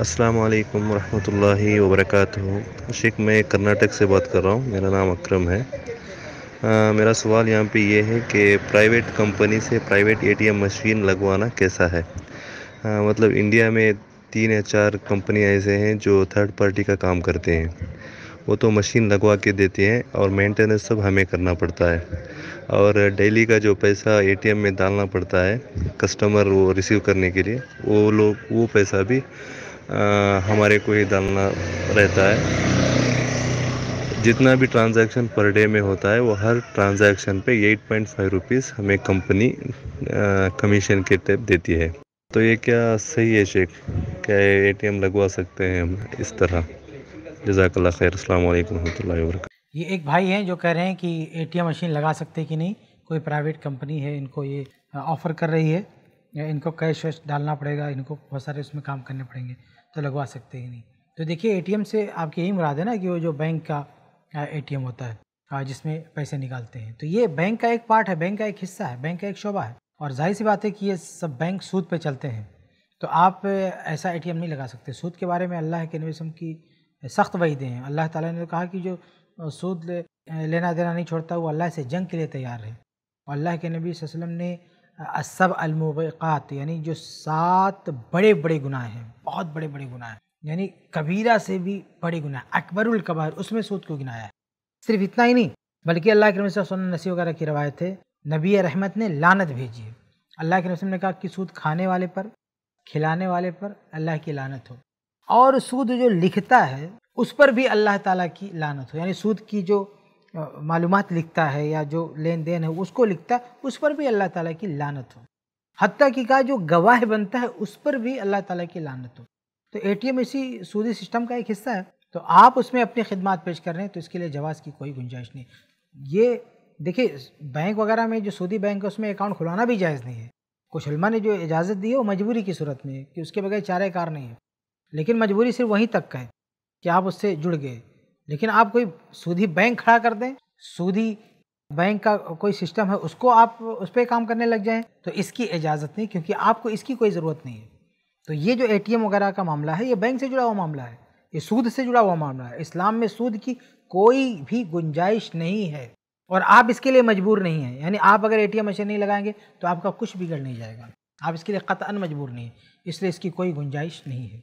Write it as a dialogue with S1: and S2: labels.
S1: अस्सलाम वालेकुम रहमतुल्लाहि वबरकatuह शेख मैं कर्नाटक से बात कर रहा हूँ मेरा नाम अकरम है आ, मेरा सवाल यहाँ पे ये है कि प्राइवेट कंपनी से प्राइवेट एटीएम मशीन लगवाना कैसा है आ, मतलब इंडिया में तीन या चार कंपनियाँ ऐसे हैं जो थर्ड पार्टी का काम करते हैं वो तो मशीन लगवा के देते हैं और मेंटेनेंस सब हमें करना पड़ता है और डेली का जो पैसा एटीएम में डालना पड़ता है कस्टमर वो रिसीव करने के लिए वो लोग वो पैसा भी हमारे को ही डालना रहता है जितना भी ट्रांजैक्शन पर डे में होता है वो हर ट्रांजैक्शन पे 8.5 पॉइंट रुपीज़ हमें कंपनी कमीशन के टेप देती है तो ये क्या सही है शेख क्या ए टी लगवा सकते हैं हम इस तरह जजाकल्ला खैर अल्लाम वरहमल वरक
S2: ये एक भाई हैं जो कह रहे हैं कि एटीएम मशीन लगा सकते कि नहीं कोई प्राइवेट कंपनी है इनको ये ऑफ़र कर रही है इनको कैश वैश डालना पड़ेगा इनको बहुत सारे उसमें काम करने पड़ेंगे तो लगवा सकते ही नहीं तो देखिए एटीएम से आपकी यही मुराद है ना कि वो जो बैंक का एटीएम होता है जिसमें पैसे निकालते हैं तो ये बैंक का एक पार्ट है बैंक का एक हिस्सा है बैंक का एक शोभा है और जाहिर सी बात है कि ये सब बैंक सूद पे चलते हैं तो आप ऐसा एटीएम नहीं लगा सकते सूद के बारे में अल्लाह के नबीसम की सख्त वहीदे हैं अल्लाह ताला ने कहा कि जो सूद लेना देना नहीं छोड़ता वो अल्लाह से जंग के लिए तैयार है और अल्लाह के नबी वसलम ने असब अलमोबात यानी जो सात बड़े बड़े गुनाह हैं बहुत बड़े बड़े गुनाह हैं यानी कबीरा से भी बड़े गुनाह अकबरुल कबार उसमें सूद को गिनाया है सिर्फ इतना ही नहीं बल्कि अल्लाह के रसम नसी वगैरह की रवायत है नबी रहमत ने लानत भेजी है अल्लाह के रसम ने कहा कि सूद खाने वाले पर खिलाने वाले पर अल्लाह की लानत हो और सूद जो लिखता है उस पर भी अल्लाह ताला की लानत हो यानी सूद की जो मालूम लिखता है या जो लेन देन है उसको लिखता है उस पर भी अल्लाह ताला की लानत हो हती की का जो गवाह बनता है उस पर भी अल्लाह ताला की लानत हो तो एटीएम इसी सूदी सिस्टम का एक हिस्सा है तो आप उसमें अपनी खिदमत पेश कर रहे हैं तो इसके लिए जवाब की कोई गुंजाइश नहीं ये देखिए बैंक वगैरह में जो सूदी बैंक है उसमें अकाउंट खुलाना भी जायज़ नहीं है कुछ उलमा ने जो इजाज़त दी है वो मजबूरी की सूरत में है कि उसके बगैर चारे कार नहीं है लेकिन मजबूरी सिर्फ वहीं तक का है कि आप उससे जुड़ गए लेकिन आप कोई सूदी बैंक खड़ा कर दें सूदी बैंक का कोई सिस्टम है उसको आप उस पर काम करने लग जाएं तो इसकी इजाज़त नहीं क्योंकि आपको इसकी कोई ज़रूरत नहीं है तो ये जो एटीएम वगैरह का मामला है ये बैंक से जुड़ा हुआ मामला है ये सूद से जुड़ा हुआ मामला है इस्लाम में सूद की कोई भी गुंजाइश नहीं है और आप इसके लिए मजबूर नहीं है यानी आप अगर ए मशीन नहीं लगाएंगे तो आपका कुछ बिगड़ नहीं जाएगा आप इसके लिए क़तन मजबूर नहीं है इसलिए इसकी कोई गुंजाइश नहीं है